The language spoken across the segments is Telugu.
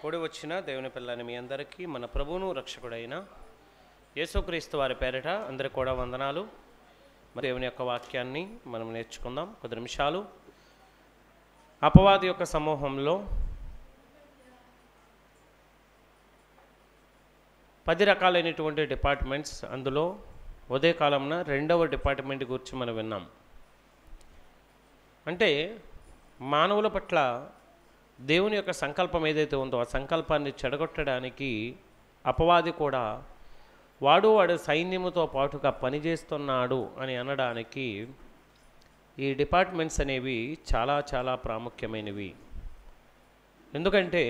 కూడి వచ్చిన దేవుని పిల్లని మీ అందరికీ మన ప్రభువును రక్షకుడైన యేసుక్రీస్తు వారి పేరిట అందరికి కూడా వందనాలు మరి దేవుని యొక్క వాక్యాన్ని మనం నేర్చుకుందాం కొద్ది నిమిషాలు అపవాది యొక్క సమూహంలో పది రకాలైనటువంటి డిపార్ట్మెంట్స్ అందులో ఉదయకాలంన రెండవ డిపార్ట్మెంట్ గురించి మనం విన్నాం అంటే మానవుల పట్ల దేవుని యొక్క సంకల్పం ఏదైతే ఉందో ఆ సంకల్పాన్ని చెడగొట్టడానికి అపవాది కూడా వాడు వాడు సైన్యముతో పాటుగా పనిచేస్తున్నాడు అని అనడానికి ఈ డిపార్ట్మెంట్స్ అనేవి చాలా చాలా ప్రాముఖ్యమైనవి ఎందుకంటే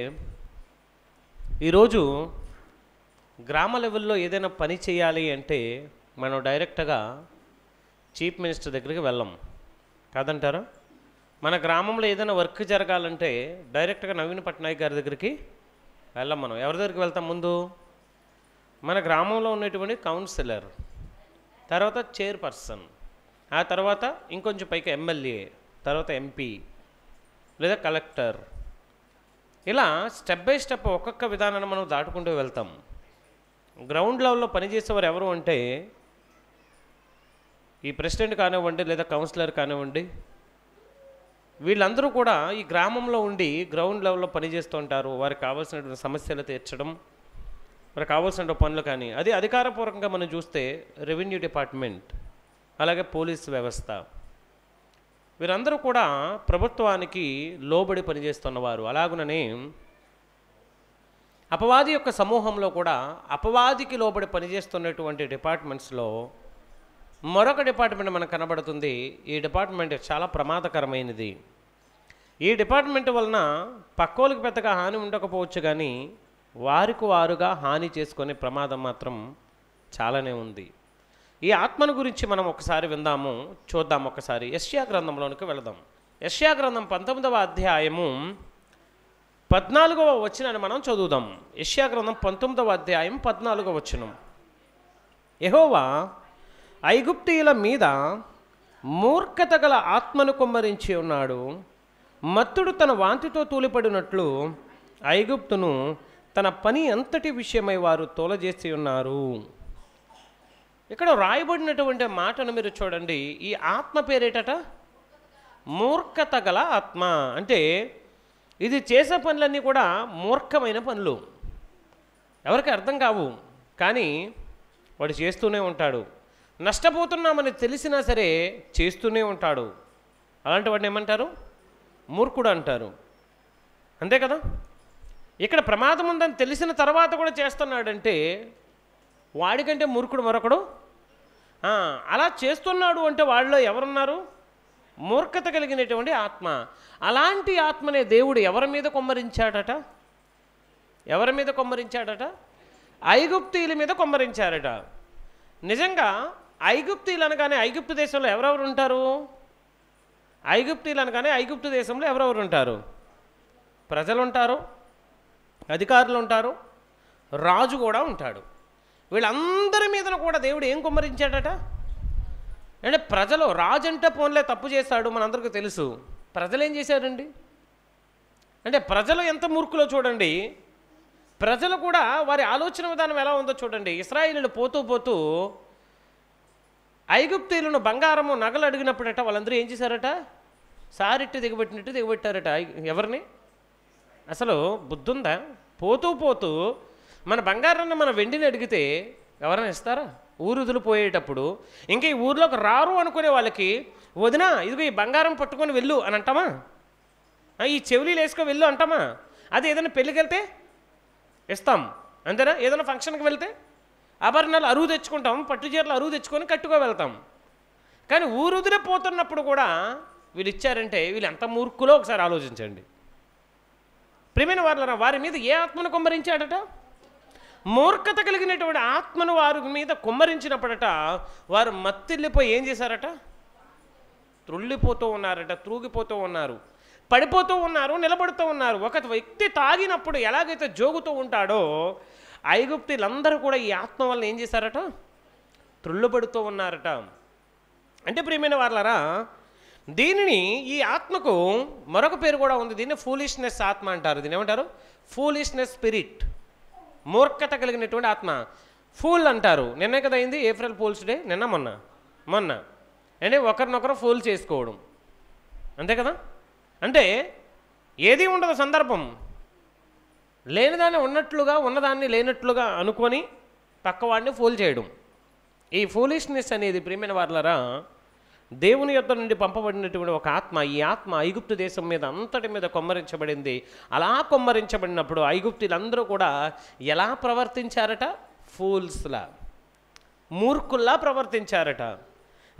ఈరోజు గ్రామ లెవెల్లో ఏదైనా పని చేయాలి అంటే మనం డైరెక్ట్గా చీఫ్ మినిస్టర్ దగ్గరికి వెళ్ళం కాదంటారా మన గ్రామంలో ఏదైనా వర్క్ జరగాలంటే డైరెక్ట్గా నవీన్ పట్నాయక్ గారి దగ్గరికి వెళ్ళాం మనం ఎవరి దగ్గరికి వెళ్తాం ముందు మన గ్రామంలో ఉన్నటువంటి కౌన్సిలర్ తర్వాత చైర్పర్సన్ ఆ తర్వాత ఇంకొంచెం పైకి ఎమ్మెల్యే తర్వాత ఎంపీ లేదా కలెక్టర్ ఇలా స్టెప్ బై స్టెప్ ఒక్కొక్క విధానాన్ని మనం దాటుకుంటూ వెళ్తాం గ్రౌండ్ లెవెల్లో పనిచేసేవారు ఎవరు అంటే ఈ ప్రెసిడెంట్ కానివ్వండి లేదా కౌన్సిలర్ కానివ్వండి వీళ్ళందరూ కూడా ఈ గ్రామంలో ఉండి గ్రౌండ్ లెవెల్లో పనిచేస్తూ ఉంటారు వారికి కావాల్సినటువంటి సమస్యలు తీర్చడం వారికి కావాల్సిన పనులు కానీ అది అధికారపూర్వకంగా మనం చూస్తే రెవెన్యూ డిపార్ట్మెంట్ అలాగే పోలీస్ వ్యవస్థ వీరందరూ కూడా ప్రభుత్వానికి లోబడి పనిచేస్తున్నవారు అలాగుననే అపవాది యొక్క సమూహంలో కూడా అపవాదికి లోబడి పనిచేస్తున్నటువంటి డిపార్ట్మెంట్స్లో మరొక డిపార్ట్మెంట్ మనకు కనబడుతుంది ఈ డిపార్ట్మెంట్ చాలా ప్రమాదకరమైనది ఈ డిపార్ట్మెంట్ వలన పక్కోళ్ళకి పెద్దగా హాని ఉండకపోవచ్చు కానీ వారికి వారుగా హాని చేసుకునే ప్రమాదం మాత్రం చాలానే ఉంది ఈ ఆత్మను గురించి మనం ఒకసారి విందాము చూద్దాం ఒకసారి యష్యా గ్రంథంలోనికి వెళదాం యష్యా గ్రంథం పంతొమ్మిదవ అధ్యాయము పద్నాలుగవ వచ్చిన మనం చదువుదాం యష్యా గ్రంథం పంతొమ్మిదవ అధ్యాయం పద్నాలుగవ వచ్చినం యహోవా ఐగుప్తీయుల మీద మూర్ఖత గల ఆత్మను కుమ్మరించి ఉన్నాడు మత్తుడు తన వాంతితో తూలిపడినట్లు ఐగుప్తును తన పని అంతటి విషయమై వారు తోలజేసి ఉన్నారు ఇక్కడ రాయబడినటువంటి మాటను మీరు చూడండి ఈ ఆత్మ పేరేటట మూర్ఖత గల ఆత్మ అంటే ఇది చేసే పనులన్నీ కూడా మూర్ఖమైన పనులు ఎవరికి అర్థం కావు కానీ వాడు చేస్తూనే ఉంటాడు నష్టపోతున్నామని తెలిసినా సరే చేస్తూనే ఉంటాడు అలాంటి వాడిని ఏమంటారు మూర్ఖుడు అంటారు అంతే కదా ఇక్కడ ప్రమాదం ఉందని తెలిసిన తర్వాత కూడా చేస్తున్నాడంటే వాడికంటే మూర్ఖుడు మరొకడు అలా చేస్తున్నాడు అంటే వాళ్ళలో ఎవరున్నారు మూర్ఖత కలిగినటువంటి ఆత్మ అలాంటి ఆత్మనే దేవుడు ఎవరి మీద కొమ్మరించాడట ఎవరి మీద కొమ్మరించాడట ఐగుప్తీయుల మీద కొమ్మరించారట నిజంగా ఐగుప్తీలు అనగానే ఐగుప్తు దేశంలో ఎవరెవరు ఉంటారు ఐగుప్తీలు అనగానే ఐగుప్తు దేశంలో ఎవరెవరు ఉంటారు ప్రజలు ఉంటారు అధికారులు ఉంటారు రాజు కూడా ఉంటాడు వీళ్ళందరి మీద కూడా దేవుడు ఏం కుమ్మరించాడట అంటే ప్రజలు రాజు అంటే పోన్లే తప్పు చేస్తాడు మనందరికీ తెలుసు ప్రజలు ఏం చేశారండి అంటే ప్రజలు ఎంత మూర్ఖులో చూడండి ప్రజలు కూడా వారి ఆలోచన విధానం ఎలా ఉందో చూడండి ఇస్రాయిలు పోతూ పోతూ ఐగుప్తీయులను బంగారము నగలు అడిగినప్పుడట వాళ్ళందరూ ఏం చేశారట సారిట్టు దిగబెట్టినట్టు దిగబెట్టారట ఎవరిని అసలు బుద్ధుందా పోతూ పోతూ మన బంగారాన్ని మన వెండిని అడిగితే ఎవరైనా ఇస్తారా ఊరుదులు పోయేటప్పుడు ఇంకా ఈ ఊర్లోకి రారు అనుకునే వాళ్ళకి వదిన ఇదిగో ఈ బంగారం పట్టుకొని వెళ్ళు అని అంటామా ఈ చెవులీలు వేసుకో వెళ్ళు అంటామా అది ఏదైనా పెళ్ళికి వెళ్తే ఇస్తాం అంతేనా ఏదైనా ఫంక్షన్కి వెళ్తే ఆభరణాలు అరువు తెచ్చుకుంటాం పట్టుచీరలు అరువు తెచ్చుకొని కట్టుకో వెళ్తాం కానీ ఊరుదిన పోతున్నప్పుడు కూడా వీళ్ళు ఇచ్చారంటే వీళ్ళు ఎంత మూర్ఖులో ఒకసారి ఆలోచించండి ప్రేమైన వారు వారి మీద ఏ ఆత్మను కుమ్మరించాడట మూర్ఖత కలిగినటువంటి ఆత్మను వారి మీద కుమ్మరించినప్పుడట వారు మత్తిల్లిపోయి ఏం చేశారట త్రుళ్ళిపోతూ ఉన్నారట త్రూగిపోతూ ఉన్నారు పడిపోతూ ఉన్నారు నిలబడుతూ ఉన్నారు ఒక వ్యక్తి తాగినప్పుడు ఎలాగైతే జోగుతూ ఉంటాడో ఐగుప్తులందరూ కూడా ఈ ఆత్మ వలన ఏం చేశారట త్రుళ్ళుబడుతూ ఉన్నారట అంటే ప్రియమైన వాళ్ళరా దీనిని ఈ ఆత్మకు మరొక పేరు కూడా ఉంది దీన్ని ఫూలిష్నెస్ ఆత్మ అంటారు దీని ఏమంటారు ఫూలిష్నెస్ స్పిరిట్ మూర్ఖత కలిగినటువంటి ఆత్మ ఫూల్ అంటారు నిన్నే కదా అయింది ఏప్రిల్ ఫూల్స్ డే నిన్న మొన్న మొన్న అంటే ఒకరినొకరు ఫూల్ చేసుకోవడం అంతే కదా అంటే ఏది ఉండదు సందర్భం లేనిదాన్ని ఉన్నట్లుగా ఉన్నదాన్ని లేనట్లుగా అనుకొని పక్కవాడిని ఫూల్ చేయడం ఈ ఫూలిష్నెస్ అనేది ప్రియమైన వార్లరా దేవుని యొక్క నుండి పంపబడినటువంటి ఒక ఆత్మ ఈ ఆత్మ ఐగుప్తు దేశం మీద అంతటి మీద కొమ్మరించబడింది అలా కొమ్మరించబడినప్పుడు ఐగుప్తులందరూ కూడా ఎలా ప్రవర్తించారట ఫూల్స్లా మూర్ఖుల్లా ప్రవర్తించారట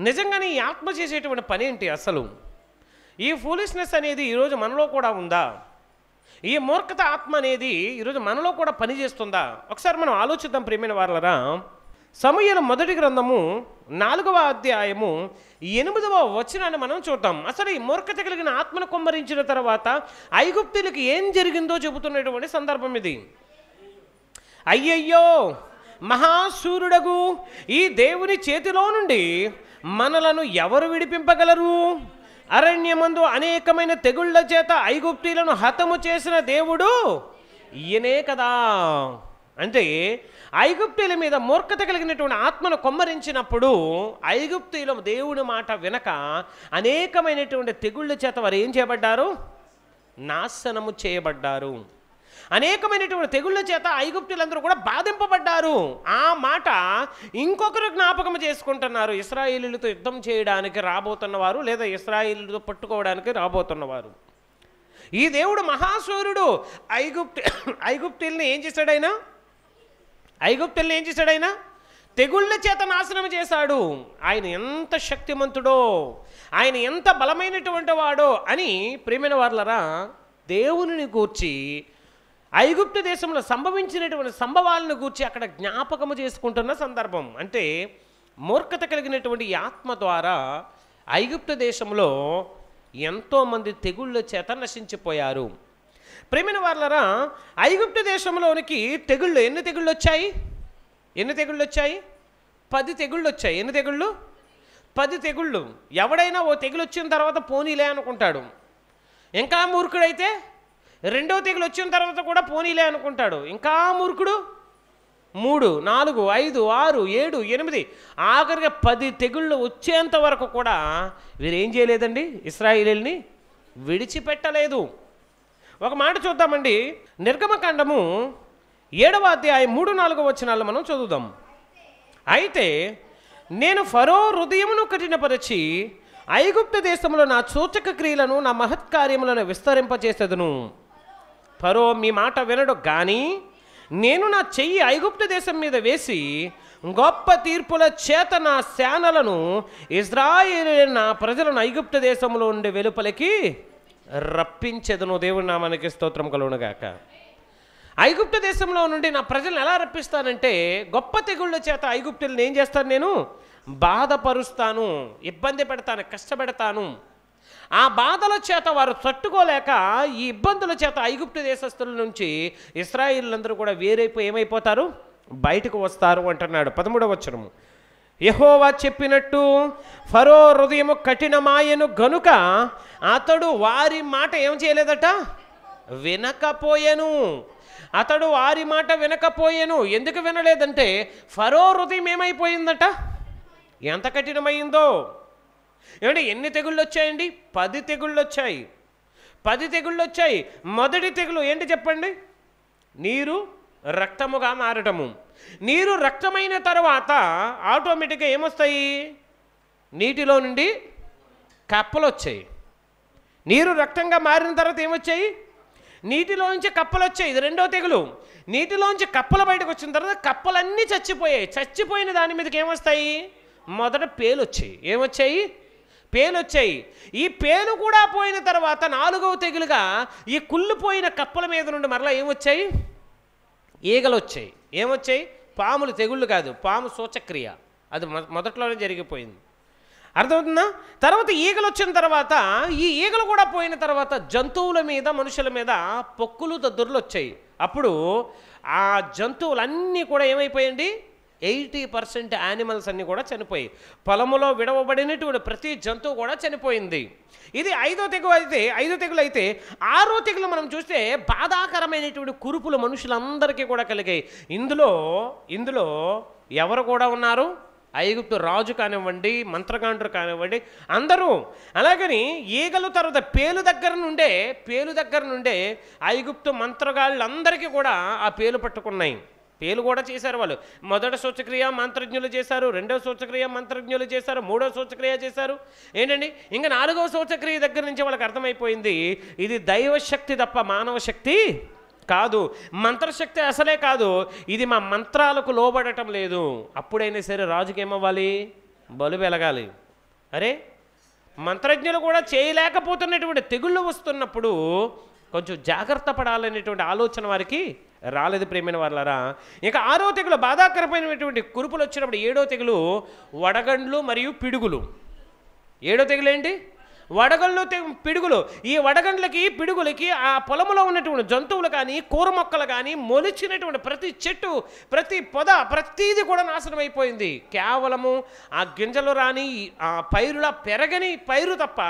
నిజంగానే ఈ ఆత్మ చేసేటువంటి పని ఏంటి అసలు ఈ ఫూలిష్నెస్ అనేది ఈరోజు మనలో కూడా ఉందా ఈ మూర్ఖత ఆత్మ అనేది ఈరోజు మనలో కూడా పనిచేస్తుందా ఒకసారి మనం ఆలోచిద్దాం ప్రియమైన వాళ్ళరా సమూహల మొదటి గ్రంథము నాలుగవ అధ్యాయము ఎనిమిదవ వచనాన్ని మనం చూద్దాం అసలు ఈ మూర్ఖత కలిగిన ఆత్మను కుమ్మరించిన తర్వాత ఐగుప్తులకు ఏం జరిగిందో చెబుతున్నటువంటి సందర్భం ఇది అయ్యయ్యో మహాసూర్యుడగు ఈ దేవుని చేతిలో నుండి మనలను ఎవరు విడిపింపగలరు అరణ్యమందు అనేకమైన తెగుళ్ల చేత ఐగుప్తీలను హతము చేసిన దేవుడు ఈయనే కదా అంటే ఐగుప్తీల మీద మూర్ఖత కలిగినటువంటి ఆత్మను కొమ్మరించినప్పుడు ఐగుప్తీల దేవుడి మాట వినక అనేకమైనటువంటి తెగుళ్ళ చేత వారు ఏం చేయబడ్డారు నాశనము చేయబడ్డారు అనేకమైనటువంటి తెగుళ్ళ చేత ఐగుప్తులందరూ కూడా బాధింపబడ్డారు ఆ మాట ఇంకొకరు జ్ఞాపకం చేసుకుంటున్నారు ఇస్రాయిలీలతో యుద్ధం చేయడానికి రాబోతున్నవారు లేదా ఇస్రాయిలీలతో పట్టుకోవడానికి రాబోతున్నవారు ఈ దేవుడు మహాసూర్యుడు ఐగుప్తి ఐగుప్తుల్ని ఏం చేశాడైనా ఐగుప్తుల్ని ఏం చేశాడైనా తెగుళ్ళ చేత నాశనం చేశాడు ఆయన ఎంత శక్తిమంతుడో ఆయన ఎంత బలమైనటువంటి వాడో అని ప్రేమిన వాళ్ళరా దేవుని గూర్చి ఐగుప్తు దేశంలో సంభవించినటువంటి సంభవాలను గూర్చి అక్కడ జ్ఞాపకము చేసుకుంటున్న సందర్భం అంటే మూర్ఖత కలిగినటువంటి ఆత్మ ద్వారా ఐగుప్తు దేశంలో ఎంతోమంది తెగుళ్ళ చేత నశించిపోయారు ప్రేమిన వాళ్ళరా ఐగుప్తు దేశంలోనికి తెగుళ్ళు ఎన్ని తెగుళ్ళు వచ్చాయి ఎన్ని తెగుళ్ళు వచ్చాయి పది తెగుళ్ళు వచ్చాయి ఎన్ని తెగుళ్ళు పది తెగుళ్ళు ఎవడైనా ఓ తెగులు వచ్చిన తర్వాత పోనీలే అనుకుంటాడు ఇంకా మూర్ఖుడైతే రెండవ తీగలు వచ్చిన తర్వాత కూడా పోనీలే అనుకుంటాడు ఇంకా మూర్ఖుడు మూడు నాలుగు ఐదు ఆరు ఏడు ఎనిమిది ఆఖరిగా పది తెగుళ్ళు వచ్చేంత వరకు కూడా వీరేం చేయలేదండి ఇస్రాయిలీల్ని విడిచిపెట్టలేదు ఒక మాట చూద్దామండి నిర్గమకాండము ఏడవ అధ్యాయం మూడు నాలుగు వచనాలు మనం చదువుదాం అయితే నేను ఫరో హృదయమును కఠినపరచి ఐగుప్త దేశంలో నా సూచక క్రియలను నా మహత్కార్యములను విస్తరింపచేసేదను ఫరో మీ మాట వినడు కానీ నేను నా చెయ్యి ఐగుప్త దేశం మీద వేసి గొప్ప తీర్పుల చేత నా సేనలను ఇజ్రాయేల్ నా ప్రజలను ఐగుప్త దేశంలో ఉండే వెలుపలికి రప్పించేదను దేవుడు నా మనకి స్తోత్రం కలుగునుగాక ఐగుప్త దేశంలో నుండి నా ప్రజలను ఎలా రప్పిస్తానంటే గొప్ప తెగుళ్ళ చేత ఐగుప్తులను ఏం చేస్తాను నేను బాధపరుస్తాను ఇబ్బంది పెడతాను కష్టపెడతాను ఆ బాధల చేత వారు తట్టుకోలేక ఈ ఇబ్బందుల చేత ఐగుప్తు దేశస్తుల నుంచి ఇస్రాయిల్లందరూ కూడా వేరైపోయి ఏమైపోతారు బయటకు వస్తారు అంటున్నాడు పదమూడవ వచ్చరము యహోవా చెప్పినట్టు ఫరో హృదయము కఠినమాయను గనుక అతడు వారి మాట ఏం చేయలేదట వినకపోయాను అతడు వారి మాట వినకపోయాను ఎందుకు వినలేదంటే ఫరో హృదయం ఏమైపోయిందట ఎంత కఠినమైందో ఏమంటే ఎన్ని తెగుళ్ళు వచ్చాయండి పది తెగుళ్ళు వచ్చాయి పది తెగుళ్ళు వచ్చాయి మొదటి తెగులు ఏంటి చెప్పండి నీరు రక్తముగా మారటము నీరు రక్తమైన తర్వాత ఆటోమేటిక్గా ఏమొస్తాయి నీటిలో నుండి కప్పలు వచ్చాయి నీరు రక్తంగా మారిన తర్వాత ఏమొచ్చాయి నీటిలో నుంచి కప్పలు వచ్చాయి ఇది రెండో తెగులు నీటిలోంచి కప్పలు బయటకు వచ్చిన తర్వాత కప్పలన్నీ చచ్చిపోయాయి చచ్చిపోయిన దాని మీదకి ఏమొస్తాయి మొదట పేలు వచ్చాయి ఏమొచ్చాయి పేలు వచ్చాయి ఈ పేలు కూడా పోయిన తర్వాత నాలుగవ తెగులుగా ఈ పోయిన కప్పల మీద నుండి మరలా ఏమొచ్చాయి ఈగలు వచ్చాయి ఏమొచ్చాయి పాములు తెగుళ్ళు కాదు పాము సూచక్రియ అది మొదట్లోనే జరిగిపోయింది అర్థమవుతుందా తర్వాత ఈగలు వచ్చిన తర్వాత ఈ ఈగలు కూడా పోయిన తర్వాత జంతువుల మీద మనుషుల మీద పొక్కులు దద్దుర్లు వచ్చాయి అప్పుడు ఆ జంతువులన్నీ కూడా ఏమైపోయండి ఎయిటీ పర్సెంట్ యానిమల్స్ అన్నీ కూడా చనిపోయి పొలములో విడవబడినటువంటి ప్రతి జంతువు కూడా చనిపోయింది ఇది ఐదో తెగు అయితే ఐదో తెగులు అయితే ఆరో తెగులు మనం చూస్తే బాధాకరమైనటువంటి కురుపులు మనుషులందరికీ కూడా కలిగాయి ఇందులో ఇందులో ఎవరు కూడా ఉన్నారు ఐగుప్తు రాజు కానివ్వండి మంత్రకాండ్రు కానివ్వండి అందరూ అలాగని ఈగలు తర్వాత పేలు దగ్గర నుండే పేలు దగ్గర నుండే ఐగుప్తు మంత్రగాళ్ళందరికీ కూడా ఆ పేలు పట్టుకున్నాయి పేలు కూడా చేశారు వాళ్ళు మొదట సూచక్రియ మంత్రజ్ఞులు చేశారు రెండవ సూచక్రియ మంత్రజ్ఞులు చేశారు మూడవ సూచక్రియ చేశారు ఏంటండి ఇంకా నాలుగవ సూచక్రియ దగ్గర నుంచి వాళ్ళకి అర్థమైపోయింది ఇది దైవశక్తి తప్ప మానవ శక్తి కాదు మంత్రశక్తి అసలే కాదు ఇది మా మంత్రాలకు లోబడటం లేదు అప్పుడైనా సరే రాజుకి ఏమవ్వాలి బలు వెలగాలి అరే మంత్రజ్ఞులు కూడా చేయలేకపోతున్నటువంటి తెగుళ్ళు వస్తున్నప్పుడు కొంచెం జాగ్రత్త పడాలనేటువంటి ఆలోచన వారికి రాలేదు ప్రేమైన వాళ్ళరా ఇంకా ఆరో తెగులు బాధాకరమైనటువంటి కురుపులు వచ్చినప్పుడు ఏడో తెగులు వడగండ్లు మరియు పిడుగులు ఏడో తెగులు ఏంటి వడగళ్ళు పిడుగులు ఈ వడగండ్లకి పిడుగులకి ఆ పొలంలో ఉన్నటువంటి జంతువులు కానీ కూర మొక్కలు కానీ మొలిచినటువంటి ప్రతి చెట్టు ప్రతి పొద ప్రతీది కూడా నాశనం అయిపోయింది కేవలము ఆ గింజలు రాని ఆ పైరులా పెరగని పైరు తప్ప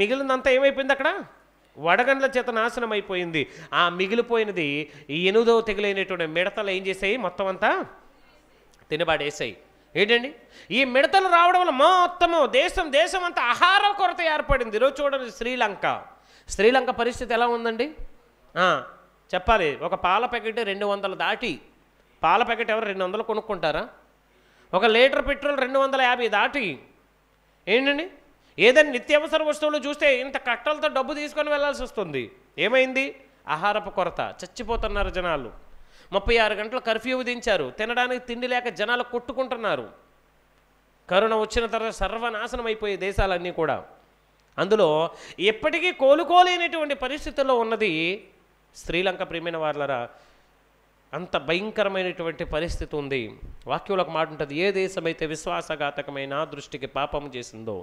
మిగిలినంత ఏమైపోయింది అక్కడ వడగండ్ల చేత నాశనం అయిపోయింది ఆ మిగిలిపోయినది ఎనిమిదవ తెగులైనటువంటి మిడతలు ఏం చేసాయి మొత్తం అంతా తినబాడేసాయి ఏంటండి ఈ మిడతలు రావడం వల్ల మొత్తము దేశం దేశం అంతా ఆహార కొరత ఏర్పడింది ఈరోజు చూడండి శ్రీలంక శ్రీలంక పరిస్థితి ఎలా ఉందండి చెప్పాలి ఒక పాల ప్యాకెట్ రెండు వందలు దాటి పాల ప్యాకెట్ ఎవరు రెండు వందలు కొనుక్కుంటారా ఒక లీటర్ పెట్రోల్ రెండు వందల యాభై దాటి ఏంటండి ఏదైనా నిత్యావసర వస్తువులు చూస్తే ఇంత కట్టలతో డబ్బు తీసుకొని వెళ్లాల్సి వస్తుంది ఏమైంది ఆహారపు కొరత చచ్చిపోతున్నారు జనాలు ముప్పై ఆరు గంటలు కర్ఫ్యూ విధించారు తినడానికి తిండి లేక జనాలు కొట్టుకుంటున్నారు కరోనా వచ్చిన తర్వాత సర్వనాశనం అయిపోయే దేశాలన్నీ కూడా అందులో ఎప్పటికీ కోలుకోలేనటువంటి పరిస్థితుల్లో ఉన్నది శ్రీలంక ప్రేమైన వాళ్ళరా అంత భయంకరమైనటువంటి పరిస్థితి ఉంది వాక్యంలో ఒక మాట ఉంటుంది ఏ దేశమైతే విశ్వాసఘాతకమైన దృష్టికి పాపం చేసిందో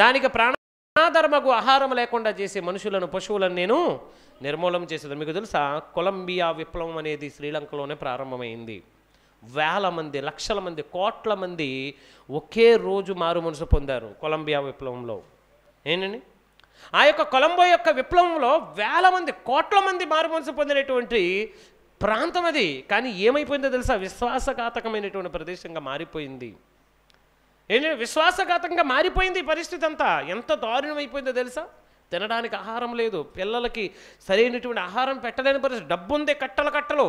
దానికి ప్రాణాధర్మకు ఆహారం లేకుండా చేసే మనుషులను పశువులను నేను నిర్మూలన చేసేది మీకు తెలుసా కొలంబియా విప్లవం అనేది శ్రీలంకలోనే ప్రారంభమైంది వేల మంది లక్షల మంది కోట్ల మంది ఒకే రోజు మారు మనసు పొందారు కొలంబియా విప్లవంలో ఏంటండి ఆ యొక్క కొలంబో యొక్క విప్లవంలో వేల మంది కోట్ల మంది మారు మనసు పొందినటువంటి ప్రాంతం అది కానీ ఏమైపోయిందో తెలుసా విశ్వాసఘాతకమైనటువంటి ప్రదేశంగా మారిపోయింది ఏం విశ్వాసఘాతంగా మారిపోయింది పరిస్థితి అంతా ఎంత దారుణమైపోయిందో తెలుసా తినడానికి ఆహారం లేదు పిల్లలకి సరైనటువంటి ఆహారం పెట్టలేని పరిస్థితి డబ్బు ఉంది కట్టలు కట్టలు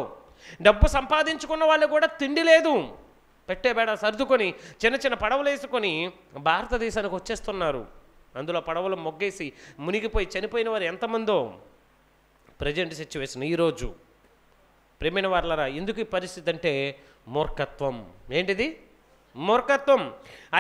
డబ్బు సంపాదించుకున్న వాళ్ళు కూడా తిండి లేదు పెట్టే బేడ సర్దుకొని చిన్న చిన్న పడవలు వేసుకొని భారతదేశానికి వచ్చేస్తున్నారు అందులో పడవలు మొగ్గేసి మునిగిపోయి చనిపోయిన వారు ఎంతమందో ప్రజెంట్ సిచ్యువేషన్ ఈరోజు ప్రేమైన వాళ్ళరా ఎందుకు ఈ పరిస్థితి అంటే మూర్ఖత్వం ఏంటిది మూర్ఖత్వం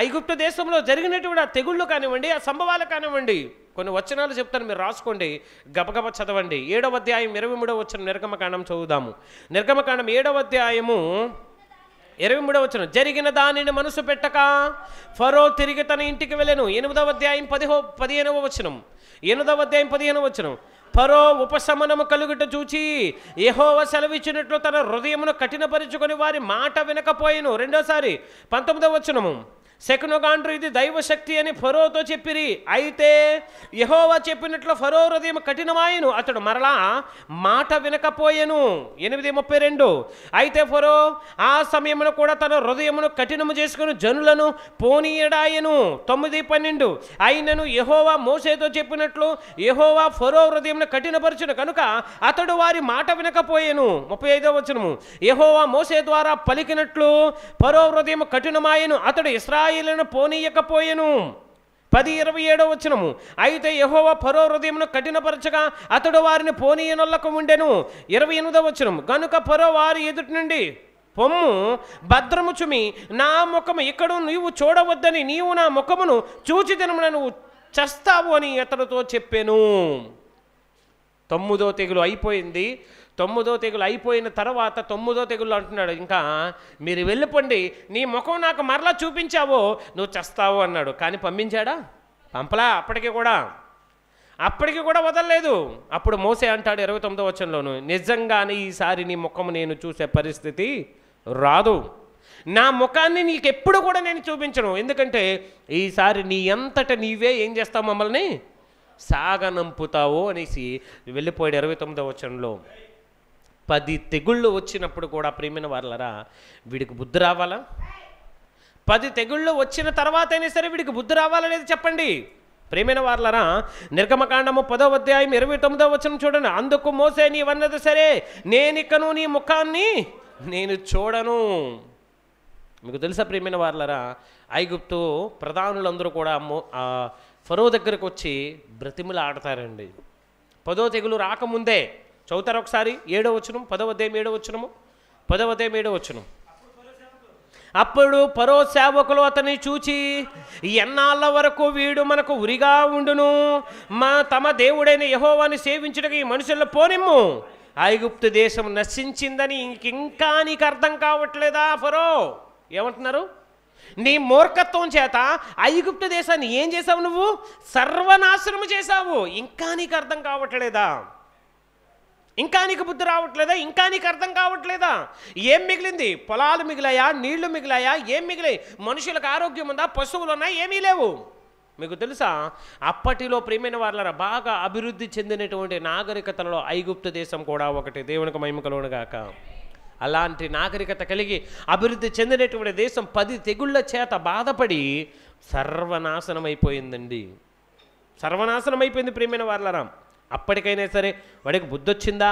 ఐగుప్తు దేశంలో జరిగినటువంటి ఆ తెగుళ్ళు కానివ్వండి ఆ సంభవాలు కానివ్వండి కొన్ని వచనాలు చెప్తాను మీరు రాసుకోండి గబగబ చదవండి ఏడవ అధ్యాయం ఇరవై మూడవ వచ్చిన నిర్గమకాండం చదువుదాము నిర్గమకాండం ఏడవ అధ్యాయము ఇరవై మూడవ వచ్చిన జరిగిన దానిని మనసు పెట్టక ఫరో తిరిగి తన ఇంటికి వెళ్ళను ఎనిమిదవ అధ్యాయం పదిహో పదిహేనవ వచనం ఎనిమిదవ అధ్యాయం పదిహేనవ వచనం ఫరో ఉపశమనము కలుగుట చూచి యహోవ సెలవిచ్చినట్లు తన హృదయమును కఠినపరుచుకొని వారి మాట వినకపోయిను రెండోసారి పంతొమ్మిదవ వచనము శకునగాండ్రు ఇది దైవశక్తి అని ఫరోతో చెప్పిరి అయితే యహోవా చెప్పినట్లు ఫరో హృదయం కఠినమాయను అతడు మరలా మాట వినకపోయెను ఎనిమిది ముప్పై రెండు అయితే ఫరో ఆ సమయంలో కూడా తన హృదయమును కఠినము చేసుకుని జనులను పోనీయడాయను తొమ్మిది పన్నెండు అయినను యహోవా మోసేతో చెప్పినట్లు యహోవా ఫరో హృదయం కఠినపరచును కనుక అతడు వారి మాట వినకపోయేను ముప్పై ఐదో వచ్చినము యహోవా మోసే ద్వారా పలికినట్లు ఫరో హృదయం కఠినమాయను అతడు ఇస్రా ఇస్రాయిలను పోనీయకపోయెను పది ఇరవై ఏడో వచ్చినము అయితే యహోవ పరో హృదయమును కఠినపరచగా అతడు వారిని పోనీయనొల్లకు ఉండెను ఇరవై ఎనిమిదో వచ్చినం గనుక పరో వారి ఎదుటి నుండి పొమ్ము భద్రము చుమి నా ముఖము ఇక్కడ నీవు చూడవద్దని నీవు నా ముఖమును చూచి దినమున నువ్వు చస్తావు అని ఇతడితో చెప్పాను తొమ్మిదో తెగులు అయిపోయింది తొమ్మిదో తెగులు అయిపోయిన తర్వాత తొమ్మిదో తెగులు అంటున్నాడు ఇంకా మీరు వెళ్ళిపోండి నీ ముఖం నాకు మరలా చూపించావో నువ్వు చస్తావు అన్నాడు కానీ పంపించాడా పంపలా అప్పటికి కూడా అప్పటికి కూడా వదలలేదు అప్పుడు మోసే అంటాడు ఇరవై తొమ్మిదో వచ్చంలోను నిజంగానే ఈసారి నీ ముఖము నేను చూసే పరిస్థితి రాదు నా ముఖాన్ని ఎప్పుడు కూడా నేను చూపించను ఎందుకంటే ఈసారి నీ అంతట నీవే ఏం చేస్తావు మమ్మల్ని సాగనంపుతావు అనేసి వెళ్ళిపోయాడు ఇరవై తొమ్మిదో వచనంలో పది తెగుళ్ళు వచ్చినప్పుడు కూడా ప్రేమిన వాళ్ళరా వీడికి బుద్ధి రావాలా పది తెగుళ్ళు వచ్చిన తర్వాత అయినా సరే వీడికి బుద్ధి రావాలనేది చెప్పండి ప్రేమైన వార్లరా నిర్గమకాండము పదో అధ్యాయం ఇరవై తొమ్మిదో వచ్చిన చూడండి అందుకు మోసే నీవన్నది సరే నేనిక్కను నీ ముఖాన్ని నేను చూడను మీకు తెలుసా ప్రేమైన వాళ్ళరా ఐగుప్తు ప్రధానులందరూ కూడా ఫరో దగ్గరకు వచ్చి బ్రతిములు ఆడతారండి పదో తెగులు రాకముందే చదువుతారు ఒకసారి ఏడో వచ్చును పదవ అధ్యాయం ఏడో వచ్చినము పదవ అధ్యాయం ఏడో వచ్చును అప్పుడు పరో సేవకులు అతన్ని చూచి ఎన్నాళ్ళ వరకు వీడు మనకు ఉరిగా ఉండును మా తమ దేవుడైన యహోవాన్ని సేవించడానికి ఈ మనుషుల్లో పోనిమ్ము ఐగుప్తు దేశం నశించిందని ఇంకింకా నీకు అర్థం కావట్లేదా ఫరో ఏమంటున్నారు నీ మూర్ఖత్వం చేత ఐగుప్తు దేశాన్ని ఏం చేసావు నువ్వు సర్వనాశనము చేశావు ఇంకా నీకు అర్థం కావట్లేదా ఇంకా నీకు బుద్ధి రావట్లేదా ఇంకా నీకు అర్థం కావట్లేదా ఏం మిగిలింది పొలాలు మిగిలాయా నీళ్లు మిగిలాయా ఏం మిగిలాయి మనుషులకు ఆరోగ్యం ఉందా పశువులు ఉన్నాయి ఏమీ లేవు మీకు తెలుసా అప్పటిలో ప్రేమైన వాళ్ళ బాగా అభివృద్ధి చెందినటువంటి నాగరికతలలో ఐగుప్త దేశం కూడా ఒకటి దేవునికి మహిమకలోనుగాక అలాంటి నాగరికత కలిగి అభివృద్ధి చెందినటువంటి దేశం పది తెగుళ్ళ చేత బాధపడి సర్వనాశనం అయిపోయిందండి సర్వనాశనం అయిపోయింది ప్రేమైన వాళ్ళరాం అప్పటికైనా సరే వాడికి బుద్ధి వచ్చిందా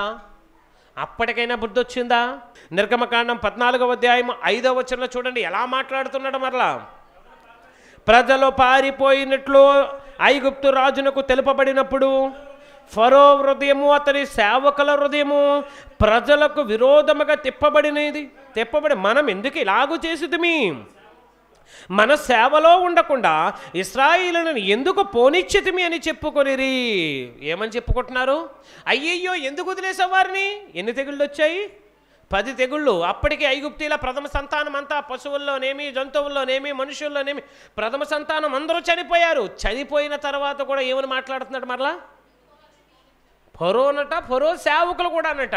అప్పటికైనా బుద్ధి వచ్చిందా నిర్గమకాండం పద్నాలుగవ అధ్యాయం ఐదవ వచనంలో చూడండి ఎలా మాట్లాడుతున్నాడు మరలా ప్రజలు పారిపోయినట్లు ఐగుప్తు రాజునకు తెలుపబడినప్పుడు ఫరో హృదయము అతని సేవకుల హృదయము ప్రజలకు విరోధముగా తిప్పబడినది తిప్పబడి మనం ఎందుకు ఇలాగూ మీ మన సేవలో ఉండకుండా ఇస్రాయిలను ఎందుకు పోనిచ్చితిమి అని చెప్పుకొనిరి ఏమని చెప్పుకుంటున్నారు అయ్యయ్యో ఎందుకు వదిలేసావు వారిని ఎన్ని తెగుళ్ళు వచ్చాయి పది తెగుళ్ళు అప్పటికే ఐగుప్తీల ప్రథమ సంతానం అంతా పశువుల్లోనేమి జంతువుల్లోనేమి మనుషుల్లోనేమి ప్రథమ సంతానం అందరూ చనిపోయారు చనిపోయిన తర్వాత కూడా ఏమని మాట్లాడుతున్నాడు మరలా అనట ఫరో సేవకులు అనట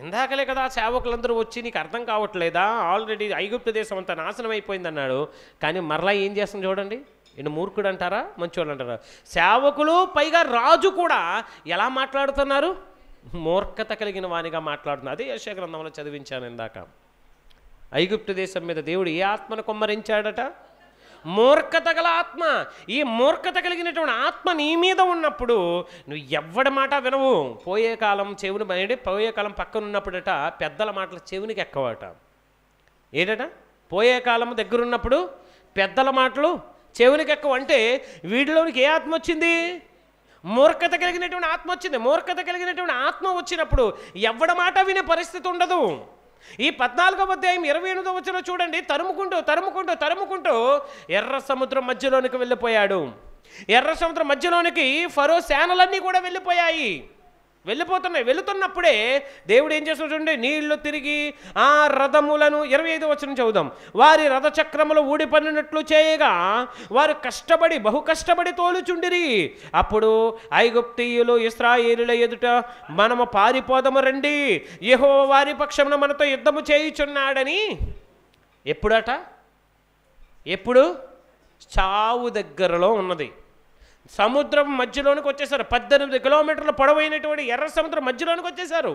ఇందాకలే కదా సేవకులందరూ వచ్చి నీకు అర్థం కావట్లేదా ఆల్రెడీ ఐగుప్త దేశం అంతా నాశనం అయిపోయింది అన్నాడు కానీ మరలా ఏం చేస్తుంది చూడండి ఈయన మూర్ఖుడు అంటారా మంచివాళ్ళు అంటారా సేవకులు పైగా రాజు కూడా ఎలా మాట్లాడుతున్నారు మూర్ఖత కలిగిన వానిగా మాట్లాడుతున్నారు అదే యశగ్రంథంలో చదివించాను ఇందాక ఐగుప్తు దేశం మీద దేవుడు ఏ ఆత్మను కొమ్మరించాడట మూర్ఖత గల ఆత్మ ఈ మూర్ఖత కలిగినటువంటి ఆత్మ నీ మీద ఉన్నప్పుడు నువ్వు ఎవ్వడి మాట వినవు పోయే కాలం చెవుని అంటే పోయే కాలం పక్కన ఉన్నప్పుడట పెద్దల మాటలు చెవునికి ఎక్కవట ఏడట పోయే కాలం దగ్గరున్నప్పుడు పెద్దల మాటలు చెవునికి ఎక్కువ అంటే వీటిలోనికి ఏ ఆత్మ వచ్చింది మూర్ఖత కలిగినటువంటి ఆత్మ వచ్చింది మూర్ఖత కలిగినటువంటి ఆత్మ వచ్చినప్పుడు ఎవడ మాట వినే పరిస్థితి ఉండదు ఈ పద్నాలుగవ అధ్యాయం ఇరవై ఎనిమిదవ వచ్చిన చూడండి తరుముకుంటూ తరుముకుంటూ తరుముకుంటూ ఎర్ర సముద్రం మధ్యలోనికి వెళ్ళిపోయాడు ఎర్ర సముద్రం మధ్యలోనికి ఫరో సేనలన్నీ కూడా వెళ్ళిపోయాయి వెళ్ళిపోతున్నాయి వెళుతున్నప్పుడే దేవుడు ఏం చేస్తున్నాడు నీళ్లు తిరిగి ఆ రథములను ఇరవై ఐదు వచ్చిన చదువుదాం వారి రథచక్రములు ఊడిపడినట్లు చేయగా వారు కష్టపడి బహు కష్టపడి తోలుచుండిరి అప్పుడు ఐగుప్తీయులు ఇస్రాయేలుల ఎదుట మనము పారిపోదము రండి యహో వారి పక్షమున మనతో యుద్ధము చేయుచున్నాడని ఎప్పుడట ఎప్పుడు చావు దగ్గరలో ఉన్నది సముద్రం మధ్యలోనికి వచ్చేసారు పద్దెనిమిది కిలోమీటర్ల పొడవైనటువంటి ఎర్ర సముద్రం మధ్యలోనికి వచ్చేసారు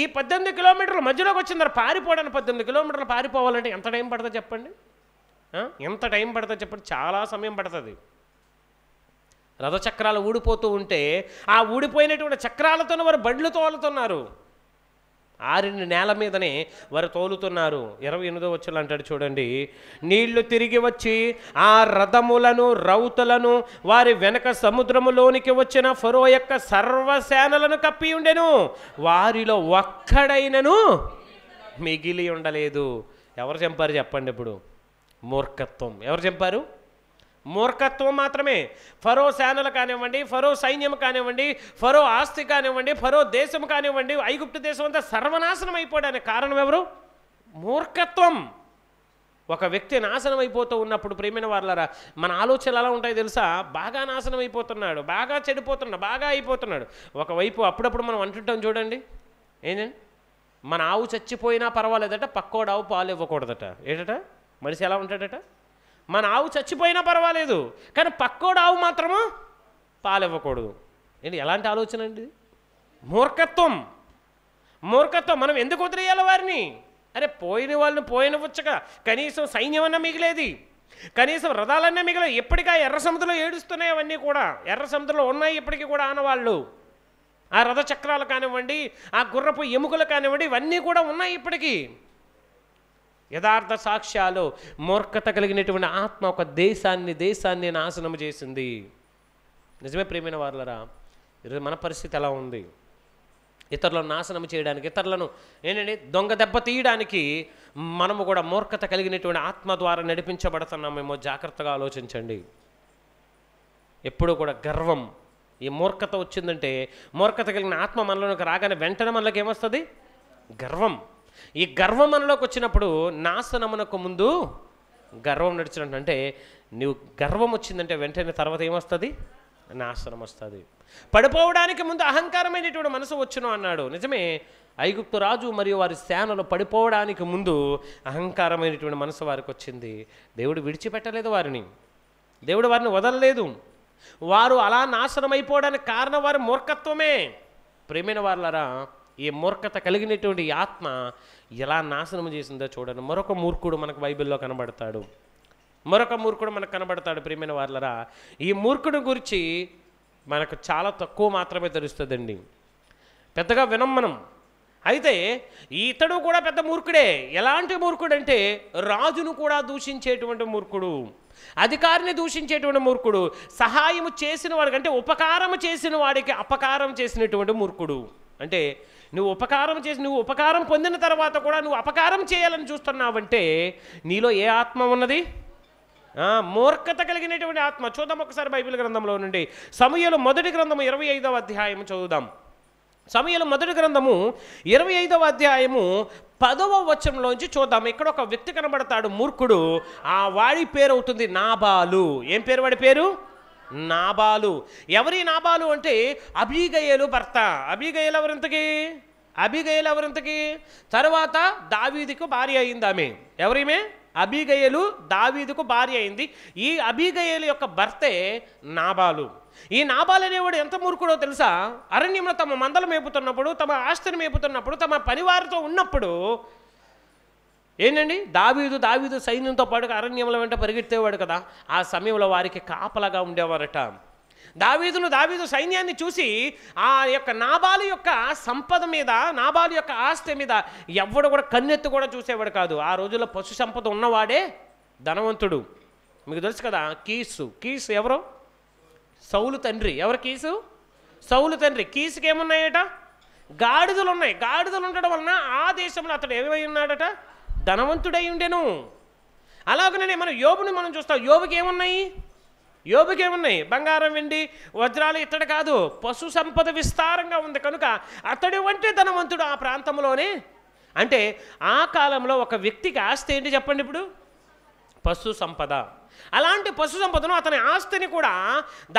ఈ పద్దెనిమిది కిలోమీటర్లు మధ్యలోకి వచ్చిందరు పారిపోవడానికి పద్దెనిమిది కిలోమీటర్లు పారిపోవాలంటే ఎంత టైం పడుతుంది చెప్పండి ఎంత టైం పడుతుంది చెప్పండి చాలా సమయం పడుతుంది రథచక్రాలు ఊడిపోతూ ఉంటే ఆ ఊడిపోయినటువంటి చక్రాలతోనే వారు బండ్లు తోలుతున్నారు ఆరిన నేల మీదనే వారు తోలుతున్నారు ఇరవై ఎనిమిదో వచ్చలు అంటాడు చూడండి నీళ్లు తిరిగి వచ్చి ఆ రథములను రౌతులను వారి వెనక సముద్రములోనికి వచ్చిన ఫరో యొక్క సర్వసేనలను కప్పి ఉండెను వారిలో ఒక్కడైనను మిగిలి ఉండలేదు ఎవరు చంపారు చెప్పండి ఇప్పుడు మూర్ఖత్వం ఎవరు చంపారు మూర్ఖత్వం మాత్రమే ఫరో సేనలు కానివ్వండి ఫరో సైన్యం కానివ్వండి ఫరో ఆస్తి కానివ్వండి ఫరో దేశం కానివ్వండి ఐగుప్తు దేశం అంతా సర్వనాశనం అయిపోవడానికి కారణం ఎవరు మూర్ఖత్వం ఒక వ్యక్తి నాశనం అయిపోతూ ఉన్నప్పుడు ప్రేమైన వాళ్ళరా మన ఆలోచనలు ఎలా ఉంటాయి తెలుసా బాగా నాశనం అయిపోతున్నాడు బాగా చెడిపోతున్నాడు బాగా అయిపోతున్నాడు ఒకవైపు అప్పుడప్పుడు మనం అంటుంటాం చూడండి ఏంటండి మన ఆవు చచ్చిపోయినా పర్వాలేదట పక్కోడావు పాలు ఇవ్వకూడదట ఏంటట మనిషి ఎలా ఉంటాడట మన ఆవు చచ్చిపోయినా పర్వాలేదు కానీ పక్కోడు ఆవు మాత్రము పాలివ్వకూడదు ఏంటి ఎలాంటి ఆలోచన అండి మూర్ఖత్వం మూర్ఖత్వం మనం ఎందుకు వదిలేయాలి వారిని అరే పోయిన వాళ్ళని పోయినవచ్చగా కనీసం సైన్యం అన్నా మిగిలేది కనీసం రథాలన్నీ మిగిలి ఎప్పటికీ ఆ ఎర్ర సముద్రంలో ఏడుస్తున్నాయి అవన్నీ కూడా ఎర్ర సముద్రంలో ఉన్నాయి ఇప్పటికీ కూడా ఆనవాళ్ళు ఆ రథ చక్రాలు కానివ్వండి ఆ గుర్రపు ఎముకలు కానివ్వండి ఇవన్నీ కూడా ఉన్నాయి ఇప్పటికీ యథార్థ సాక్ష్యాలు మూర్ఖత కలిగినటువంటి ఆత్మ ఒక దేశాన్ని దేశాన్ని నాశనం చేసింది నిజమే ప్రేమైన వాళ్ళరా ఈరోజు మన పరిస్థితి ఎలా ఉంది ఇతరులను నాశనం చేయడానికి ఇతరులను ఏంటంటే దొంగ దెబ్బ తీయడానికి మనము కూడా మూర్ఖత కలిగినటువంటి ఆత్మ ద్వారా నడిపించబడుతున్నామేమో జాగ్రత్తగా ఆలోచించండి ఎప్పుడూ కూడా గర్వం ఈ మూర్ఖత వచ్చిందంటే మూర్ఖత కలిగిన ఆత్మ మనలోనికి రాగానే వెంటనే మనకి ఏమొస్తుంది గర్వం ఈ గర్వం మనలోకి వచ్చినప్పుడు నాశనమునకు ముందు గర్వం నడిచినట్టు అంటే నువ్వు గర్వం వచ్చిందంటే వెంటనే తర్వాత ఏమొస్తుంది నాశనం వస్తుంది పడిపోవడానికి ముందు అహంకారమైనటువంటి మనసు వచ్చును అన్నాడు నిజమే ఐగుప్తు రాజు మరియు వారి సేనలు పడిపోవడానికి ముందు అహంకారమైనటువంటి మనసు వారికి వచ్చింది దేవుడు విడిచిపెట్టలేదు వారిని దేవుడు వారిని వదలలేదు వారు అలా నాశనం అయిపోవడానికి కారణం వారి మూర్ఖత్వమే ప్రేమైన వాళ్ళరా ఈ మూర్ఖత కలిగినటువంటి ఆత్మ ఎలా నాశనం చేసిందో చూడండి మరొక మూర్ఖుడు మనకు బైబిల్లో కనబడతాడు మరొక మూర్ఖుడు మనకు కనబడతాడు ప్రియమైన వాళ్ళరా ఈ మూర్ఖుడు గురించి మనకు చాలా తక్కువ మాత్రమే తెలుస్తుందండి పెద్దగా వినం మనం అయితే ఇతడు కూడా పెద్ద మూర్ఖుడే ఎలాంటి మూర్ఖుడు అంటే రాజును కూడా దూషించేటువంటి మూర్ఖుడు అధికారిని దూషించేటువంటి మూర్ఖుడు సహాయము చేసిన వాడికి అంటే ఉపకారం చేసిన వాడికి అపకారం చేసినటువంటి మూర్ఖుడు అంటే నువ్వు ఉపకారం చేసి నువ్వు ఉపకారం పొందిన తర్వాత కూడా నువ్వు అపకారం చేయాలని చూస్తున్నావంటే నీలో ఏ ఆత్మ ఉన్నది మూర్ఖత కలిగినటువంటి ఆత్మ చూద్దాం ఒకసారి బైబిల్ గ్రంథంలో నుండి సమయలు మొదటి గ్రంథము ఇరవై ఐదవ అధ్యాయం చదువుదాం సమయలు మొదటి గ్రంథము ఇరవై ఐదవ అధ్యాయము పదవ వచనంలోంచి చూద్దాం ఇక్కడ ఒక వ్యక్తి కనబడతాడు మూర్ఖుడు ఆ వాడి పేరు అవుతుంది నాబాలు ఏం పేరు వాడి పేరు నాబాలు ఎవరి నాబాలు అంటే అభిగయలు భర్త అభిగయలు ఎవరింతకి అభిగయలు ఎవరింతకి తర్వాత దావీదికు భార్య అయింది ఆమె ఎవరిమే అభిగయలు దావీదుకు భార్య అయింది ఈ అభిగయలు యొక్క భర్తే నాబాలు ఈ నాబాలు అనేవాడు ఎంత మూర్ఖుడో తెలుసా అరణ్యంలో తమ మందలు మేపుతున్నప్పుడు తమ ఆస్తిని మేపుతున్నప్పుడు తమ పనివారితో ఉన్నప్పుడు ఏంటండి దావీదు దావీదు సైన్యంతో పాటు అరణ్యముల వెంట పరిగెత్తేవాడు కదా ఆ సమయంలో వారికి కాపలగా ఉండేవారట దావీదును దావీదు సైన్యాన్ని చూసి ఆ యొక్క నాబాలు యొక్క సంపద మీద నాబాలు యొక్క ఆస్తి మీద ఎవడు కూడా కన్నెత్తి కూడా చూసేవాడు కాదు ఆ రోజుల్లో పశు సంపద ఉన్నవాడే ధనవంతుడు మీకు తెలుసు కదా కీసు కీసు ఎవరు సౌలు తండ్రి ఎవరు కీసు సౌలు తండ్రి కీసుకి ఏమున్నాయట గాడిదలు ఉన్నాయి గాడిదలు ఉండడం వలన ఆ దేశంలో అతడు ఏమై ఉన్నాడట ధనవంతుడై ఉండెను అలాగనే మనం యోబుని మనం చూస్తాం యోబుకి ఏమున్నాయి యోబుకి ఏమున్నాయి బంగారం వెండి వజ్రాలు ఇతడు కాదు పశు సంపద విస్తారంగా ఉంది కనుక అతడి వంటి ధనవంతుడు ఆ ప్రాంతంలోనే అంటే ఆ కాలంలో ఒక వ్యక్తికి ఆస్తి ఏంటి చెప్పండి ఇప్పుడు పశు సంపద అలాంటి పశు సంపదను అతని ఆస్తిని కూడా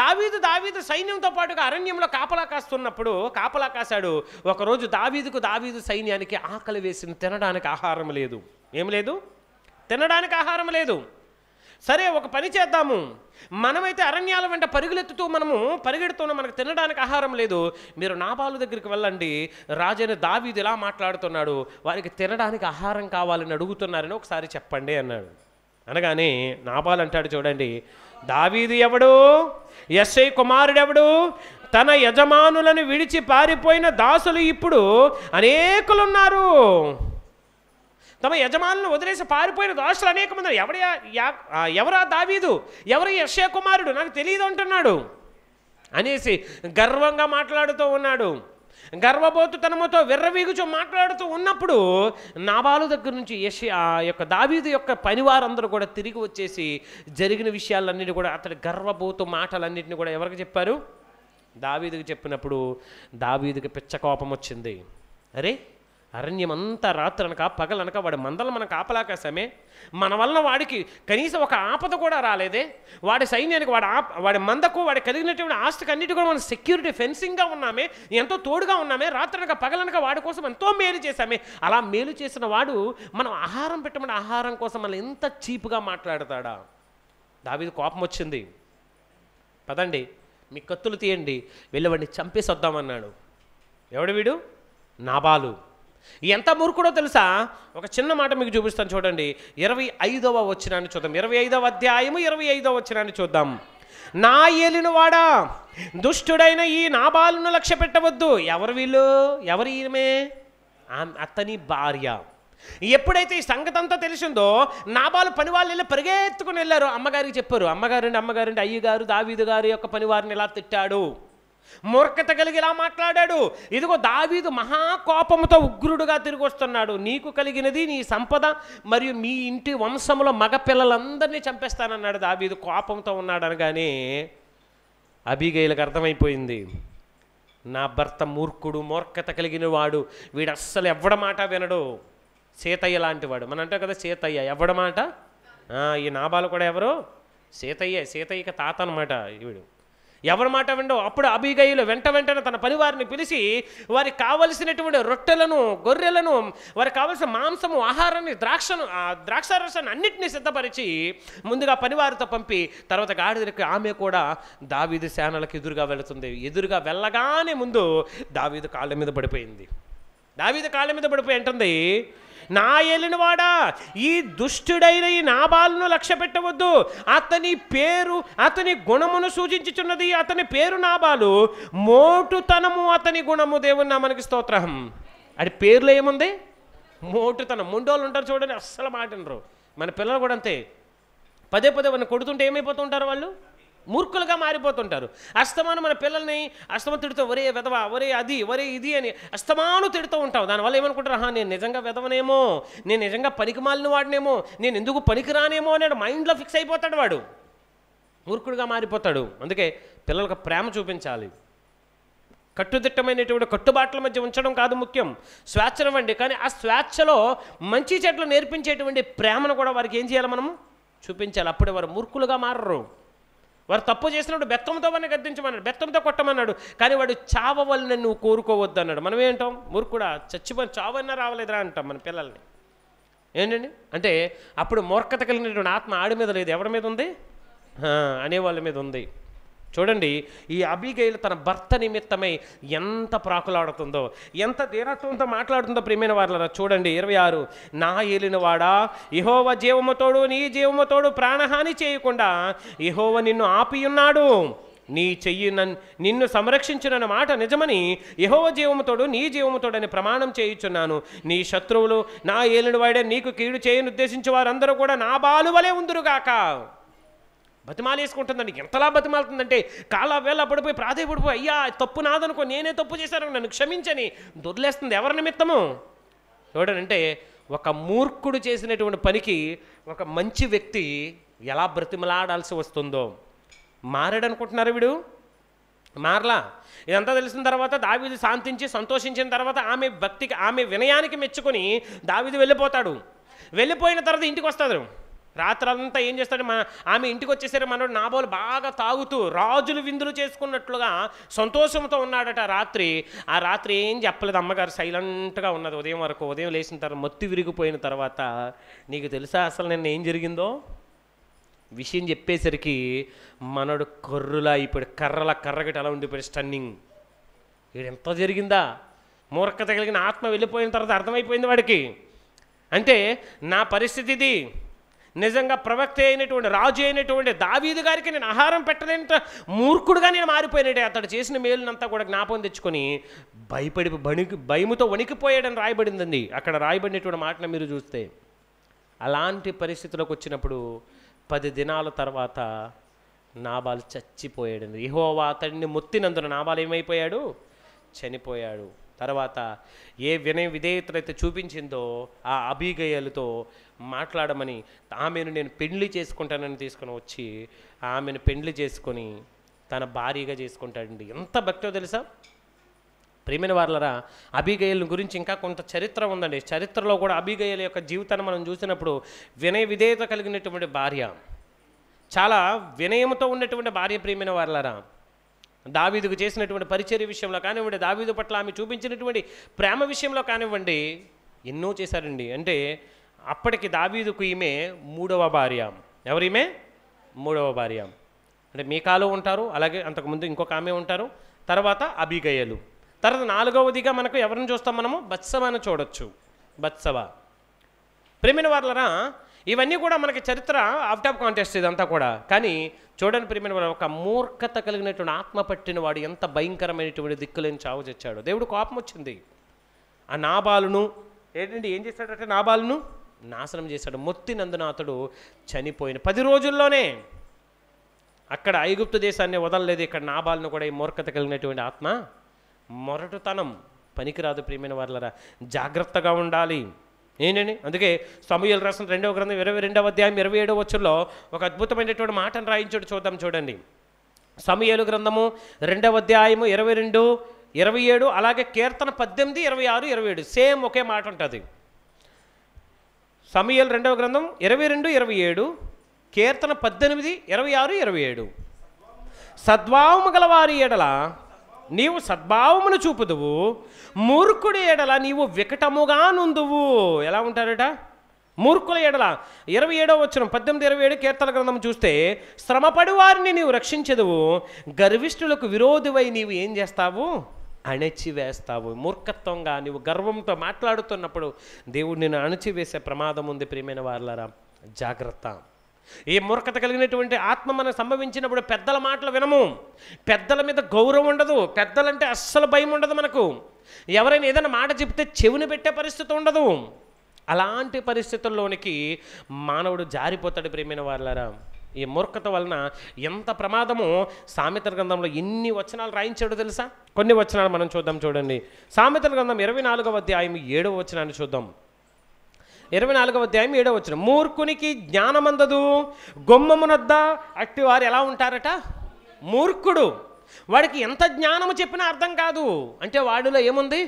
దావీదు దావీదు సైన్యంతో పాటుగా అరణ్యంలో కాపలా కాస్తున్నప్పుడు కాపలా కాశాడు ఒకరోజు దావీదుకు దావీదు సైన్యానికి ఆకలి వేసిన తినడానికి ఆహారం లేదు ఏం లేదు తినడానికి ఆహారం లేదు సరే ఒక పని చేద్దాము మనమైతే అరణ్యాల వెంట పరుగులెత్తుతూ మనము పరిగెడుతున్న మనకు తినడానికి ఆహారం లేదు మీరు నాబాలు దగ్గరికి వెళ్ళండి రాజైన దావీది ఇలా మాట్లాడుతున్నాడు వారికి తినడానికి ఆహారం కావాలని అడుగుతున్నారని ఒకసారి చెప్పండి అన్నాడు అనగానే నాబాలు అంటాడు చూడండి దావీది ఎవడు ఎస్ఐ కుమారుడెవడు తన యజమానులను విడిచి పారిపోయిన దాసులు ఇప్పుడు అనేకులున్నారు తమ యజమానులను వదిలేసి పారిపోయిన దాసులు అనేక మంది ఎవరి ఎవరా దావీదు ఎవరి యక్షయ కుమారుడు నాకు తెలియదు అంటున్నాడు అనేసి గర్వంగా మాట్లాడుతూ ఉన్నాడు గర్వబోతుతనముతో విర్రవీగుచు మాట్లాడుతూ ఉన్నప్పుడు నాబాలు దగ్గర నుంచి యశ ఆ యొక్క దావీదు యొక్క పనివారందరూ కూడా తిరిగి వచ్చేసి జరిగిన విషయాలన్నిటి కూడా అతడి గర్వబోతు మాటలన్నింటినీ కూడా ఎవరికి చెప్పారు దావీదుకు చెప్పినప్పుడు దావీదుకి పిచ్చకోపం వచ్చింది అరే అరణ్యమంతా రాత్రి అనక పగలనక వాడి మందలు మన కాపలాకాశమే మన వల్ల వాడికి కనీసం ఒక ఆపద కూడా రాలేదే వాడి సైన్యానికి వాడి ఆప వాడి మందకు వాడి కలిగినటువంటి ఆస్తికి అన్నిటి కూడా మనం సెక్యూరిటీ ఫెన్సింగ్గా ఉన్నామే ఎంతో తోడుగా ఉన్నామే రాత్రనక పగలనక వాడి కోసం ఎంతో మేలు చేశామే అలా మేలు చేసిన వాడు మనం ఆహారం పెట్టమని ఆహారం కోసం మనం ఎంత చీప్గా మాట్లాడతాడా దావిది కోపం వచ్చింది పదండి మీ కత్తులు తీయండి వెళ్ళి వాడిని వద్దామన్నాడు ఎవడు వీడు నాబాలు ఎంత మూర్ఖుడో తెలుసా ఒక చిన్న మాట మీకు చూపిస్తాను చూడండి ఇరవై ఐదవ వచ్చినాన్ని చూద్దాం ఇరవై ఐదవ అధ్యాయము ఇరవై ఐదవ వచ్చినాన్ని చూద్దాం నా ఏలినవాడా దుష్టుడైన ఈ నాబాలును లక్ష్య పెట్టవద్దు ఎవరు వీళ్ళు ఎవరు ఈయమే అతని భార్య ఎప్పుడైతే ఈ సంగతి అంతా తెలిసిందో నాబాలు పని వాళ్ళు వెళ్ళి పరిగెత్తుకుని వెళ్ళారు అమ్మగారికి చెప్పారు అమ్మగారు అమ్మగారు అయ్యగారు దావీదు గారు యొక్క పని వారిని ఎలా తిట్టాడు మూర్ఖత ఇలా మాట్లాడాడు ఇదిగో దావీదు మహాకోపంతో ఉగ్రుడుగా తిరిగి వస్తున్నాడు నీకు కలిగినది నీ సంపద మరియు మీ ఇంటి వంశంలో మగపిల్లలందరినీ చంపేస్తానన్నాడు దావీదు కోపంతో ఉన్నాడు అనగానే అబీగైలకు అర్థమైపోయింది నా భర్త మూర్ఖుడు మూర్ఖత కలిగిన వాడు వీడు అస్సలు ఎవడ మాట వినడు సీతయ్య లాంటివాడు మన అంటే కదా సీతయ్య ఎవ్వడమాట ఈ నాబాలు కూడా ఎవరు సీతయ్య సీతయ్యకి తాత అనమాట వీడు ఎవరి మాట విండవు అప్పుడు అభిగయులు వెంట వెంటనే తన పనివారిని పిలిచి వారికి కావలసినటువంటి రొట్టెలను గొర్రెలను వారికి కావలసిన మాంసము ఆహారాన్ని ద్రాక్షను ద్రాక్షారసాన్ని అన్నింటినీ సిద్ధపరిచి ముందుగా పనివారితో పంపి తర్వాత గాడిదరికి ఆమె కూడా దావీదు సేనలకు ఎదురుగా వెళుతుంది ఎదురుగా వెళ్ళగానే ముందు దావీదు కాళ్ళ మీద పడిపోయింది దావీదు కాళ్ళ మీద పడిపోయి అంటుంది నా ఏలినవాడా ఈ దుష్టుడైన ఈ నాబాలను లక్ష్య పెట్టవద్దు అతని పేరు అతని గుణమును సూచించుచున్నది అతని పేరు నాబాలు మోటుతనము అతని గుణము నా మనకి స్తోత్రహం అది పేర్లో ఏముంది మోటుతనం మొండోళ్ళు ఉంటారు చూడండి అస్సలు మాటినరు మన పిల్లలు కూడా అంతే పదే పదే వాళ్ళని కొడుతుంటే ఏమైపోతుంటారు వాళ్ళు మూర్ఖులుగా మారిపోతుంటారు అస్తమాను మన పిల్లల్ని అస్తమాను తిడుతూ ఒరే వెదవ ఒరే అది ఒరే ఇది అని అస్తమాను తిడుతూ ఉంటాం దానివల్ల ఏమనుకుంటారు నేను నిజంగా వెదవనేమో నేను నిజంగా పనికి మాలిన వాడినేమో నేను ఎందుకు పనికి రానేమో అనే మైండ్లో ఫిక్స్ అయిపోతాడు వాడు మూర్ఖుడుగా మారిపోతాడు అందుకే పిల్లలకు ప్రేమ చూపించాలి కట్టుదిట్టమైనటువంటి కట్టుబాట్ల మధ్య ఉంచడం కాదు ముఖ్యం స్వేచ్ఛనివ్వండి కానీ ఆ స్వేచ్ఛలో మంచి చెట్లు నేర్పించేటువంటి ప్రేమను కూడా వారికి ఏం చేయాలి మనం చూపించాలి అప్పుడే వారు మూర్ఖులుగా మారరు వారు తప్పు చేసినప్పుడు బెత్తంతో వాడిని గద్దించమన్నాడు బెత్తంతో కొట్టమన్నాడు కానీ వాడు చావవల్ని నువ్వు కోరుకోవద్దు అన్నాడు మనం ఏంటాం మురుకుడా చచ్చిపోయిన చావన్నా రావలేదురా అంటాం మన పిల్లల్ని ఏంటండి అంటే అప్పుడు మూర్ఖత కలిగినటువంటి ఆత్మ ఆడి మీద లేదు ఎవరి మీద ఉంది అనేవాళ్ళ మీద ఉంది చూడండి ఈ అబిగైలు తన భర్త నిమిత్తమై ఎంత ప్రాకులాడుతుందో ఎంత దీనత్వంతో మాట్లాడుతుందో ప్రియమైన వారిలో చూడండి ఇరవై ఆరు నా ఏలినవాడా ఇహోవ జీవముతోడు నీ జీవముతోడు ప్రాణహాని చేయకుండా ఇహోవ నిన్ను ఆపియున్నాడు నీ చెయ్యి నన్ నిన్ను సంరక్షించునన్న మాట నిజమని యహోవ జీవముతోడు నీ జీవముతోడని ప్రమాణం చేయుచున్నాను నీ శత్రువులు నా ఏలినవాడే నీకు కీడు చేయని ఉద్దేశించే వారందరూ కూడా నా బాలువలే ఉందరుగాక బతిమాలేసుకుంటుందండి ఎంతలా బతిమాలుతుందంటే కాళ్ళ వేళ పడిపోయి పడిపోయి అయ్యా తప్పు నాదనుకో నేనే తప్పు చేశాను నన్ను క్షమించని దొదిలేస్తుంది ఎవరి నిమిత్తము చూడనంటే ఒక మూర్ఖుడు చేసినటువంటి పనికి ఒక మంచి వ్యక్తి ఎలా బ్రతిమలాడాల్సి వస్తుందో మారాడనుకుంటున్నారు వీడు మారలా ఇదంతా తెలిసిన తర్వాత దావిది శాంతించి సంతోషించిన తర్వాత ఆమె భక్తికి ఆమె వినయానికి మెచ్చుకొని దావిది వెళ్ళిపోతాడు వెళ్ళిపోయిన తర్వాత ఇంటికి వస్తాడు రాత్రంతా ఏం చేస్తాడు మన ఆమె ఇంటికి వచ్చేసరి మనోడు నాబోలు బాగా తాగుతూ రాజులు విందులు చేసుకున్నట్లుగా సంతోషంతో ఉన్నాడట రాత్రి ఆ రాత్రి ఏం చెప్పలేదు అమ్మగారు సైలెంట్గా ఉన్నది ఉదయం వరకు ఉదయం లేచిన తర్వాత మత్తు విరిగిపోయిన తర్వాత నీకు తెలుసా అసలు నిన్న ఏం జరిగిందో విషయం చెప్పేసరికి మనడు కర్రులా ఇప్పుడు కర్రల కర్రగటి అలా ఉండిపోయాడు స్టన్నింగ్ ఎంత జరిగిందా మూర్ఖత కలిగిన ఆత్మ వెళ్ళిపోయిన తర్వాత అర్థమైపోయింది వాడికి అంటే నా పరిస్థితి ఇది నిజంగా ప్రవక్త అయినటువంటి రాజు అయినటువంటి దావీదు గారికి నేను ఆహారం పెట్టలేనంత మూర్ఖుడుగా నేను మారిపోయినట్టే అతడు చేసిన మేలునంతా కూడా జ్ఞాపం తెచ్చుకొని భయపడి బణి భయముతో వణికిపోయాడని రాయబడిందండి అక్కడ రాయబడినటువంటి మాటను మీరు చూస్తే అలాంటి పరిస్థితులకు వచ్చినప్పుడు పది దినాల తర్వాత నాబాలు చచ్చిపోయాడు ఇహోవా అతడిని మొత్తినందున నాబాలు ఏమైపోయాడు చనిపోయాడు తర్వాత ఏ వినయ విధేయతలైతే చూపించిందో ఆ అభిగయలతో మాట్లాడమని ఆమెను నేను పెండ్లి చేసుకుంటానని తీసుకుని వచ్చి ఆమెను పెండ్లి చేసుకొని తన భారీగా చేసుకుంటాడండి ఎంత భక్తో తెలుసా ప్రేమైన వార్లరా అభిగయల గురించి ఇంకా కొంత చరిత్ర ఉందండి చరిత్రలో కూడా అభిగయల యొక్క జీవితాన్ని మనం చూసినప్పుడు వినయ విధేయత కలిగినటువంటి భార్య చాలా వినయంతో ఉన్నటువంటి భార్య ప్రేమైన వార్లరా దావీదుకు చేసినటువంటి పరిచర్య విషయంలో కానివ్వండి దావీదు పట్ల ఆమె చూపించినటువంటి ప్రేమ విషయంలో కానివ్వండి ఎన్నో చేశారండి అంటే అప్పటికి దావీదుకు ఈమె మూడవ భార్య ఎవరు ఈమె మూడవ భార్య అంటే మీకాలో ఉంటారు అలాగే అంతకుముందు ఇంకొక ఆమె ఉంటారు తర్వాత అభిగయలు తర్వాత నాలుగవదిగా మనకు ఎవరిని చూస్తాం మనము బత్సవాను చూడొచ్చు బత్సవ ప్రేమిన వాళ్ళరా ఇవన్నీ కూడా మనకి చరిత్ర అవుట్ ఆఫ్ కాంటెస్ట్ ఇదంతా కూడా కానీ చూడని ప్రియమైన వాడు ఒక మూర్ఖత కలిగినటువంటి ఆత్మ పట్టిన వాడు ఎంత భయంకరమైనటువంటి దిక్కులేని చావు చచ్చాడు దేవుడు కోపం వచ్చింది ఆ నాబాలును ఏంటంటే ఏం చేశాడంటే నాబాలును నాశనం చేశాడు మొత్తినందున అతడు చనిపోయిన పది రోజుల్లోనే అక్కడ ఐగుప్తు దేశాన్ని వదలలేదు ఇక్కడ నాబాలను కూడా ఈ మూర్ఖత కలిగినటువంటి ఆత్మ మొరటుతనం పనికిరాదు ప్రియమైన వాళ్ళరా జాగ్రత్తగా ఉండాలి ఏంటండి అందుకే సమూహలు రాసిన రెండవ గ్రంథం ఇరవై రెండవ అధ్యాయం ఇరవై ఏడవ వచ్చుల్లో ఒక అద్భుతమైనటువంటి మాటను రాయించాడు చూద్దాం చూడండి సమూహలు గ్రంథము రెండవ అధ్యాయము ఇరవై రెండు ఇరవై ఏడు అలాగే కీర్తన పద్దెనిమిది ఇరవై ఆరు ఇరవై ఏడు సేమ్ ఒకే మాట ఉంటుంది సమూహలు రెండవ గ్రంథం ఇరవై రెండు ఇరవై ఏడు కీర్తన పద్దెనిమిది ఇరవై ఆరు ఇరవై ఏడు సద్భావము గలవారి ఏడల నీవు సద్భావమును చూపుదువు మూర్ఖుడి ఎడల నీవు వికటముగా నుందువు ఎలా ఉంటారట మూర్ఖుల ఎడల ఇరవై ఏడో వచ్చిన పద్దెనిమిది ఇరవై ఏడు కీర్తన గ్రంథం చూస్తే శ్రమపడి వారిని నీవు రక్షించదువు గర్విష్ఠులకు విరోధివై నీవు ఏం చేస్తావు అణచివేస్తావు మూర్ఖత్వంగా నీవు గర్వంతో మాట్లాడుతున్నప్పుడు దేవుడు నిన్ను అణచివేసే ప్రమాదం ఉంది ప్రియమైన వారులరా జాగ్రత్త ఏ మూర్ఖత కలిగినటువంటి ఆత్మ మనం సంభవించినప్పుడు పెద్దల మాటలు వినము పెద్దల మీద గౌరవం ఉండదు పెద్దలంటే అస్సలు భయం ఉండదు మనకు ఎవరైనా ఏదైనా మాట చెప్తే చెవిని పెట్టే పరిస్థితి ఉండదు అలాంటి పరిస్థితుల్లోనికి మానవుడు జారిపోతాడు ప్రేమైన వాళ్ళరా ఈ మూర్ఖత వలన ఎంత ప్రమాదమో సామెతల గ్రంథంలో ఎన్ని వచనాలు రాయించాడో తెలుసా కొన్ని వచనాలు మనం చూద్దాం చూడండి సామెతల గ్రంథం ఇరవై నాలుగవ అధ్యాయం ఏడవ వచనాన్ని చూద్దాం ఇరవై నాలుగవ అధ్యాయం ఏడవ వచ్చిన మూర్ఖునికి జ్ఞానమందదు గొమ్మమునొద్ద అట్టి వారు ఎలా ఉంటారట మూర్ఖుడు వాడికి ఎంత జ్ఞానము చెప్పినా అర్థం కాదు అంటే వాడిలో ఏముంది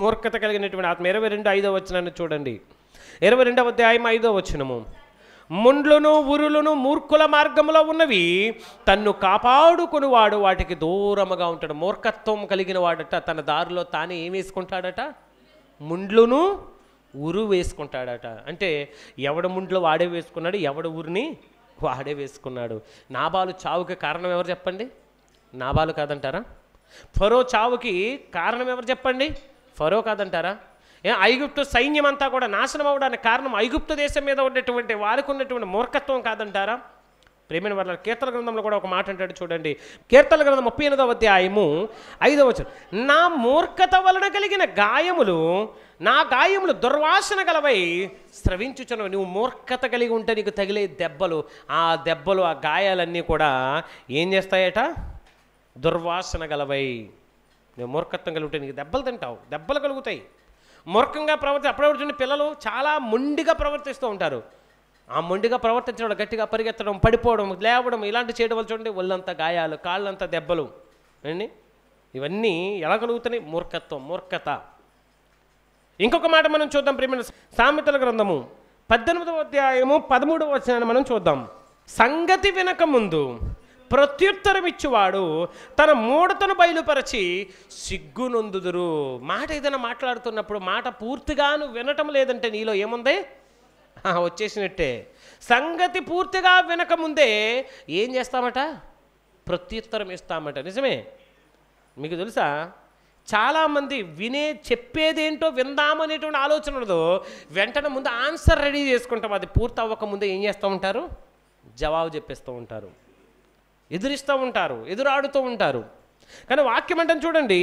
మూర్ఖత కలిగినటువంటి ఆత్మ ఇరవై రెండు ఐదో వచ్చినాన్ని చూడండి ఇరవై రెండవ అధ్యాయం ఐదో వచ్చినము ముండ్లును ఉరులను మూర్ఖుల మార్గంలో ఉన్నవి తన్ను కాపాడుకుని వాడు వాటికి దూరముగా ఉంటాడు మూర్ఖత్వం కలిగిన వాడట తన దారిలో తానే ఏం వేసుకుంటాడట ముండ్లును ఉరు వేసుకుంటాడట అంటే ఎవడ ముండ్లో వాడే వేసుకున్నాడు ఎవడ ఊరిని వాడే వేసుకున్నాడు నాబాలు చావుకి కారణం ఎవరు చెప్పండి నాబాలు కాదంటారా ఫరో చావుకి కారణం ఎవరు చెప్పండి ఫరో కాదంటారా ఐగుప్తు సైన్యం అంతా కూడా నాశనం అవడానికి కారణం ఐగుప్తు దేశం మీద ఉన్నటువంటి వారికి ఉన్నటువంటి మూర్ఖత్వం కాదంటారా ప్రేమైన వర్ల కీర్తన గ్రంథంలో కూడా ఒక మాట అంటాడు చూడండి కీర్తన గ్రంథం ముప్పై ఎనిమిదవ అధ్యాయము ఐదవ నా మూర్ఖత వలన కలిగిన గాయములు నా గాయములు దుర్వాసన గలవై స్రవించుచను నువ్వు మూర్ఖత కలిగి ఉంటే నీకు తగిలే దెబ్బలు ఆ దెబ్బలు ఆ గాయాలన్నీ కూడా ఏం చేస్తాయట దుర్వాసన గలవై నువ్వు మూర్ఖత్వం ఉంటే నీకు దెబ్బలు తింటావు దెబ్బలు కలుగుతాయి మూర్ఖంగా ప్రవర్తి అప్పుడప్పుడు చూడండి పిల్లలు చాలా మొండిగా ప్రవర్తిస్తూ ఉంటారు ఆ మొండిగా ప్రవర్తించడం గట్టిగా పరిగెత్తడం పడిపోవడం లేవడం ఇలాంటి చేయడం వల్ల చూడండి ఒళ్ళంతా గాయాలు కాళ్ళంతా దెబ్బలు అండి ఇవన్నీ ఎలా మూర్ఖత్వం మూర్ఖత ఇంకొక మాట మనం చూద్దాం ప్రేమ సామెతల గ్రంథము పద్దెనిమిదవ అధ్యాయము పదమూడవ వచనాన్ని మనం చూద్దాం సంగతి వినక ముందు ప్రత్యుత్తరం ఇచ్చేవాడు తన మూడతను బయలుపరిచి సిగ్గునొందుదురు మాట ఏదైనా మాట్లాడుతున్నప్పుడు మాట పూర్తిగాను వినటం లేదంటే నీలో ఏముంది వచ్చేసినట్టే సంగతి పూర్తిగా వినకముందే ఏం చేస్తామట ప్రత్యుత్తరం ఇస్తామట నిజమే మీకు తెలుసా చాలామంది వినే చెప్పేదేంటో విందామనేటువంటి ఆలోచన ఉండదు వెంటనే ముందు ఆన్సర్ రెడీ చేసుకుంటాం అది పూర్తి అవ్వకముందే ఏం చేస్తూ ఉంటారు జవాబు చెప్పేస్తూ ఉంటారు ఎదురిస్తూ ఉంటారు ఎదురాడుతూ ఉంటారు కానీ వాక్యం అంటే చూడండి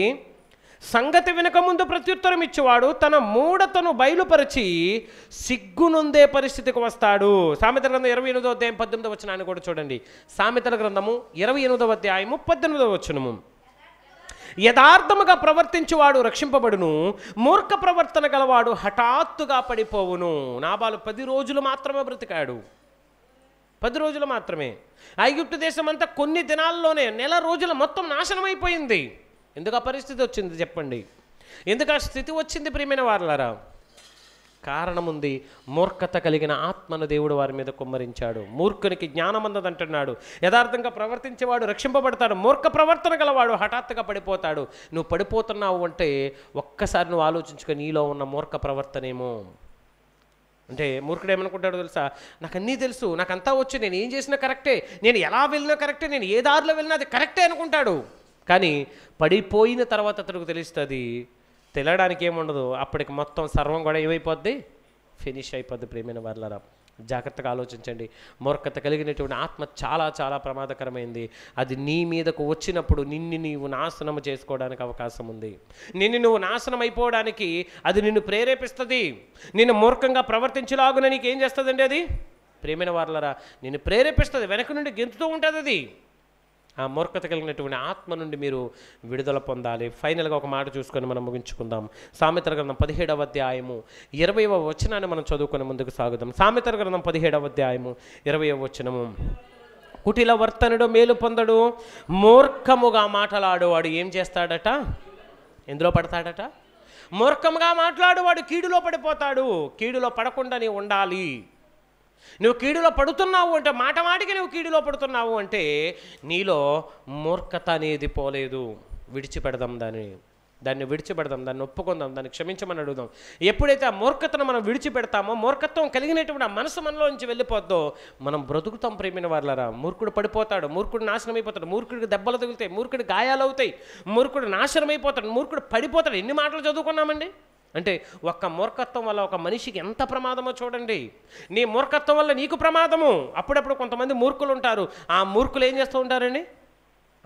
సంగతి వినకముందు ప్రత్యుత్తరం ఇచ్చేవాడు తన మూడతను బయలుపరిచి సిగ్గునుందే పరిస్థితికి వస్తాడు సామెతల గ్రంథం ఇరవై ఎనిమిదో అధ్యాయం పద్దెనిమిదో వచ్చినాన్ని కూడా చూడండి సామెతల గ్రంథము ఇరవై ఎనిమిదవ అధ్యాయము పద్దెనిమిదవ వచ్చినము యథార్థముగా ప్రవర్తించువాడు రక్షింపబడును మూర్ఖ ప్రవర్తన గలవాడు హఠాత్తుగా పడిపోవును నాబాలు పది రోజులు మాత్రమే బ్రతికాడు పది రోజులు మాత్రమే ఐగుప్తు దేశం అంతా కొన్ని దినాల్లోనే నెల రోజులు మొత్తం నాశనమైపోయింది ఎందుకు ఆ పరిస్థితి వచ్చింది చెప్పండి ఎందుకు ఆ స్థితి వచ్చింది ప్రియమైన వారలారా కారణముంది మూర్ఖత కలిగిన ఆత్మను దేవుడు వారి మీద కుమ్మరించాడు మూర్ఖునికి జ్ఞానమందదంటున్నాడు యథార్థంగా ప్రవర్తించేవాడు రక్షింపబడతాడు మూర్ఖ ప్రవర్తన గలవాడు హఠాత్తుగా పడిపోతాడు నువ్వు పడిపోతున్నావు అంటే ఒక్కసారి నువ్వు ఆలోచించుకో నీలో ఉన్న మూర్ఖ ప్రవర్తనేమో అంటే మూర్ఖుడు ఏమనుకుంటాడో తెలుసా నాకు అన్నీ తెలుసు నాకు అంతా వచ్చు నేను ఏం చేసినా కరెక్టే నేను ఎలా వెళ్ళినా కరెక్టే నేను ఏ దారిలో వెళ్ళినా అది కరెక్టే అనుకుంటాడు కానీ పడిపోయిన తర్వాత అతనికి తెలుస్తుంది తెలడానికి ఏముండదు అప్పటికి మొత్తం సర్వం కూడా ఏమైపోద్ది ఫినిష్ అయిపోద్ది ప్రేమైన వర్లరా జాగ్రత్తగా ఆలోచించండి మూర్ఖత కలిగినటువంటి ఆత్మ చాలా చాలా ప్రమాదకరమైంది అది నీ మీదకు వచ్చినప్పుడు నిన్ను నీవు నాశనం చేసుకోవడానికి అవకాశం ఉంది నిన్ను నువ్వు నాశనం అయిపోవడానికి అది నిన్ను ప్రేరేపిస్తుంది నిన్ను మూర్ఖంగా ప్రవర్తించలాగున నీకేం చేస్తుందండి అది ప్రేమైన వార్లరా నిన్ను ప్రేరేపిస్తుంది వెనక నుండి గెంతుతూ ఉంటుంది అది ఆ మూర్ఖత కలిగినటువంటి ఆత్మ నుండి మీరు విడుదల పొందాలి ఫైనల్గా ఒక మాట చూసుకొని మనం ముగించుకుందాం సామెతల గ్రంథం పదిహేడవ అధ్యాయము ఇరవైవ వచనాన్ని మనం చదువుకొని ముందుకు సాగుదాం సామెతల గ్రంథం పదిహేడవ అధ్యాయము ఇరవై వచనము కుటిల వర్తనుడు మేలు పొందడు మూర్ఖముగా మాటలాడువాడు ఏం చేస్తాడట ఎందులో పడతాడట మూర్ఖముగా మాట్లాడువాడు కీడులో పడిపోతాడు కీడులో పడకుండా ఉండాలి నువ్వు కీడులో పడుతున్నావు అంటే మాట మాటికి నువ్వు కీడులో పడుతున్నావు అంటే నీలో మూర్ఖత అనేది పోలేదు విడిచిపెడదాం దాన్ని దాన్ని విడిచిపెడదాం దాన్ని ఒప్పుకుందాం దాన్ని క్షమించమని అడుగుదాం ఎప్పుడైతే ఆ మూర్ఖతను మనం విడిచిపెడతామో మూర్ఖత్వం కలిగినటువంటి ఆ మనసు మనలోంచి వెళ్ళిపోద్దో మనం బ్రతుకుతాం ప్రేమిన వాళ్ళరా మూర్ఖుడు పడిపోతాడు మూర్ఖుడు నాశనం అయిపోతాడు మూర్ఖుడికి దెబ్బలు తగులుతాయి మూర్ఖుడు గాయాలు అవుతాయి మూర్ఖుడు నాశనం అయిపోతాడు మూర్ఖుడు పడిపోతాడు ఎన్ని మాటలు చదువుకున్నామండి అంటే ఒక్క మూర్ఖత్వం వల్ల ఒక మనిషికి ఎంత ప్రమాదమో చూడండి నీ మూర్ఖత్వం వల్ల నీకు ప్రమాదము అప్పుడప్పుడు కొంతమంది మూర్ఖులు ఉంటారు ఆ మూర్ఖులు ఏం చేస్తూ ఉంటారండి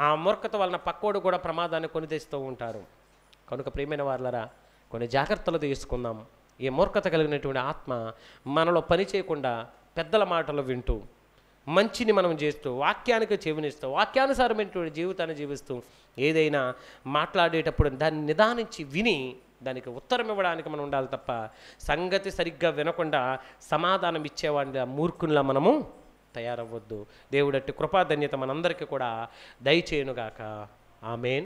ఆ మూర్ఖత వలన పక్కోడు కూడా ప్రమాదాన్ని కొని తెస్తూ ఉంటారు కనుక ప్రియమైన వాళ్ళరా కొన్ని జాగ్రత్తలు తీసుకుందాం ఈ మూర్ఖత కలిగినటువంటి ఆత్మ మనలో పని చేయకుండా పెద్దల మాటలు వింటూ మంచిని మనం చేస్తూ వాక్యానికి చెవినిస్తూ వాక్యానుసారమైనటువంటి జీవితాన్ని జీవిస్తూ ఏదైనా మాట్లాడేటప్పుడు దాన్ని నిదానించి విని దానికి ఉత్తరం ఇవ్వడానికి మనం ఉండాలి తప్ప సంగతి సరిగ్గా వినకుండా సమాధానం ఇచ్చేవాడి మూర్ఖునిలా మనము తయారవ్వద్దు దేవుడట్టి కృపాధన్యత మనందరికీ కూడా దయచేయునుగాక ఆమెన్